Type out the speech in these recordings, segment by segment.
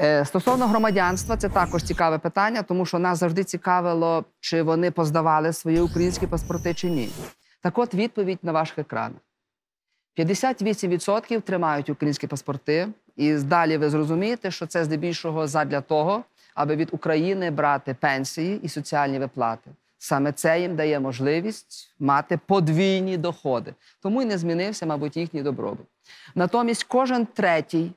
Е, стосовно громадянства, це також цікаве питання, тому що нас завжди цікавило, чи вони поздавали свої українські паспорти чи ні. Так от відповідь на ваших екранах: 58% тримають українські паспорти, і далі ви зрозумієте, що це здебільшого задля того, аби від України брати пенсії і соціальні виплати. Саме це їм дає можливість мати подвійні доходи, тому й не змінився, мабуть, їхній добробут. Натомість, кожен третій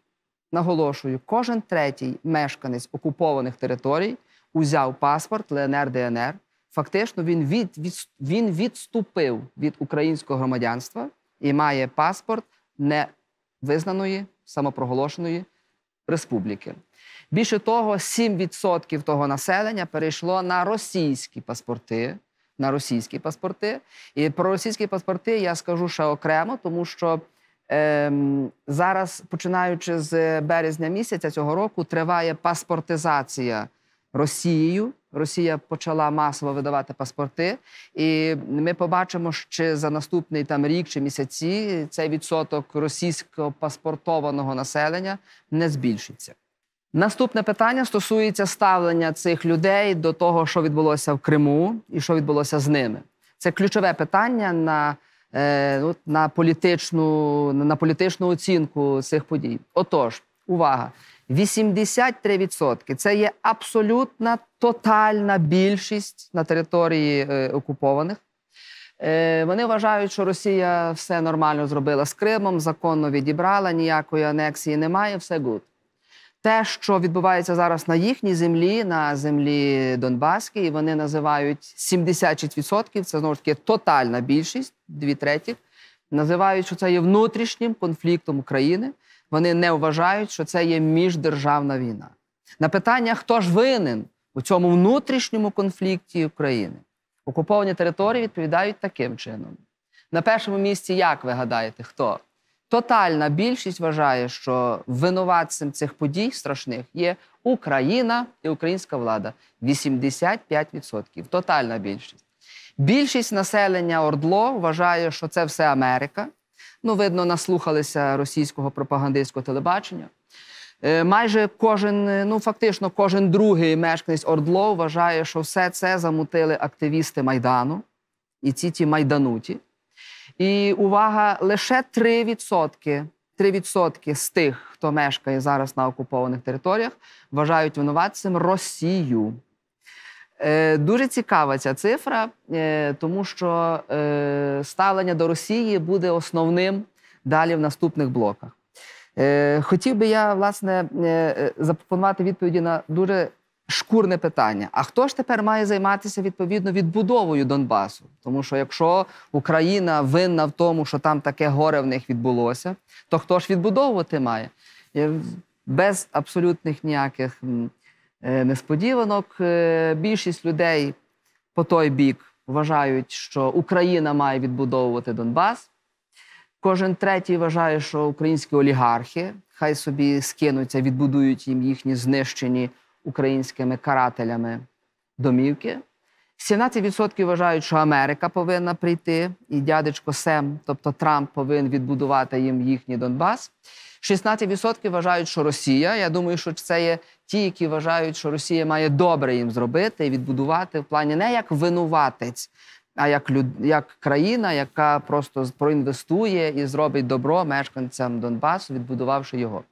Наголошую, кожен третій мешканець окупованих територій узяв паспорт ЛНР ДНР. Фактично, він від, від, він відступив від українського громадянства і має паспорт невизнаної, самопроголошеної республіки. Більше того, 7% того населення перейшло на російські паспорти. На російські паспорти. І про російські паспорти я скажу ще окремо, тому що. Ем, зараз, починаючи з березня місяця цього року, триває паспортизація Росією. Росія почала масово видавати паспорти, і ми побачимо, чи за наступний там рік чи місяці цей відсоток російського паспортованого населення не збільшиться. Наступне питання стосується ставлення цих людей до того, що відбулося в Криму і що відбулося з ними. Це ключове питання на е, ну, на політичну на політичну оцінку цих подій. Отож, увага: 83% – це є абсолютна тотальна більшість на території е, окупованих. Е, Вони вважають, що Росія все нормально зробила з Кримом, законно відібрала, ніякої анексії немає, все гуд те, що відбувається зараз на їхній землі, на землі Донбаски, і вони називають 76%, це знову ж таки тотальна більшість, дві треті, називають, що це є внутрішнім конфліктом України. Вони не вважають, що це є міждержавна війна. На питання, хто ж винен у цьому внутрішньому конфлікті України, окуповані території відповідають таким чином. На першому місці, як ви гадаєте, хто? тотальна більшість вважає, що винуватцем цих подій страшних є Україна і українська влада. 85%. Тотальна більшість. Більшість населення Ордло вважає, що це все Америка. Ну, видно, наслухалися російського пропагандистського телебачення. Е, майже кожен, е, ну фактично, кожен другий мешканець Ордло вважає, що все це замутили активісти Майдану і ці ті майдануті. І увага лише 3%, 3% з тих, хто мешкає зараз на окупованих територіях, вважають винуватцем Росію. Е, Дуже цікава ця цифра, е, тому що е, ставлення до Росії буде основним далі в наступних блоках. Е, Хотів би я власне е, е, запропонувати відповіді на дуже шкурне питання. А хто ж тепер має займатися відповідно відбудовою Донбасу? Тому що якщо Україна винна в тому, що там таке горе в них відбулося, то хто ж відбудовувати має? Без абсолютних ніяких е, несподіванок е, більшість людей по той бік вважають, що Україна має відбудовувати Донбас. Кожен третій вважає, що українські олігархи хай собі скинуться, відбудують їм їхні знищені українськими карателями домівки. 17% вважають, що Америка повинна прийти, і дядечко Сем, тобто Трамп, повинен відбудувати їм їхній Донбас. 16% вважають, що Росія. Я думаю, що це є ті, які вважають, що Росія має добре їм зробити і відбудувати в плані не як винуватець, а як люд... як країна, яка просто проінвестує і зробить добро мешканцям Донбасу, відбудувавши його.